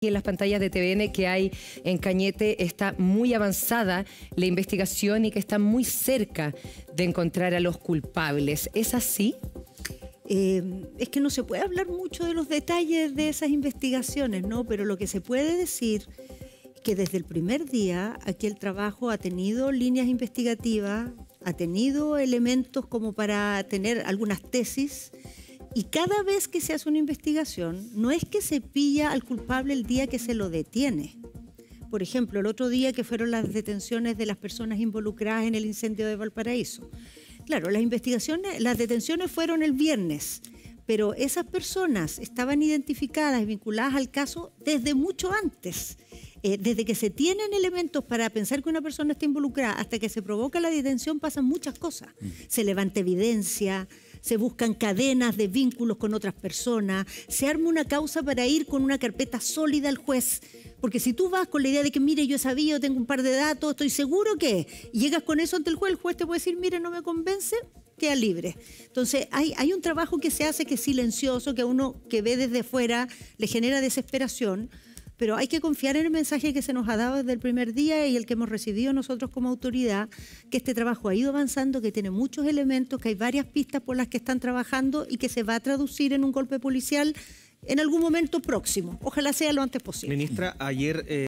Y en las pantallas de TVN que hay en Cañete está muy avanzada la investigación y que está muy cerca de encontrar a los culpables. ¿Es así? Eh, es que no se puede hablar mucho de los detalles de esas investigaciones, ¿no? Pero lo que se puede decir es que desde el primer día aquí el trabajo ha tenido líneas investigativas, ha tenido elementos como para tener algunas tesis y cada vez que se hace una investigación, no es que se pilla al culpable el día que se lo detiene. Por ejemplo, el otro día que fueron las detenciones de las personas involucradas en el incendio de Valparaíso. Claro, las investigaciones, las detenciones fueron el viernes, pero esas personas estaban identificadas y vinculadas al caso desde mucho antes. Eh, desde que se tienen elementos para pensar que una persona está involucrada hasta que se provoca la detención pasan muchas cosas. Se levanta evidencia, se buscan cadenas de vínculos con otras personas, se arma una causa para ir con una carpeta sólida al juez. Porque si tú vas con la idea de que, mire, yo sabía, yo tengo un par de datos, estoy seguro que, llegas con eso ante el juez, el juez te puede decir, mire, no me convence, queda libre. Entonces, hay, hay un trabajo que se hace que es silencioso, que a uno que ve desde fuera le genera desesperación, pero hay que confiar en el mensaje que se nos ha dado desde el primer día y el que hemos recibido nosotros como autoridad, que este trabajo ha ido avanzando, que tiene muchos elementos, que hay varias pistas por las que están trabajando y que se va a traducir en un golpe policial en algún momento próximo. Ojalá sea lo antes posible. Ministra, ayer... Eh,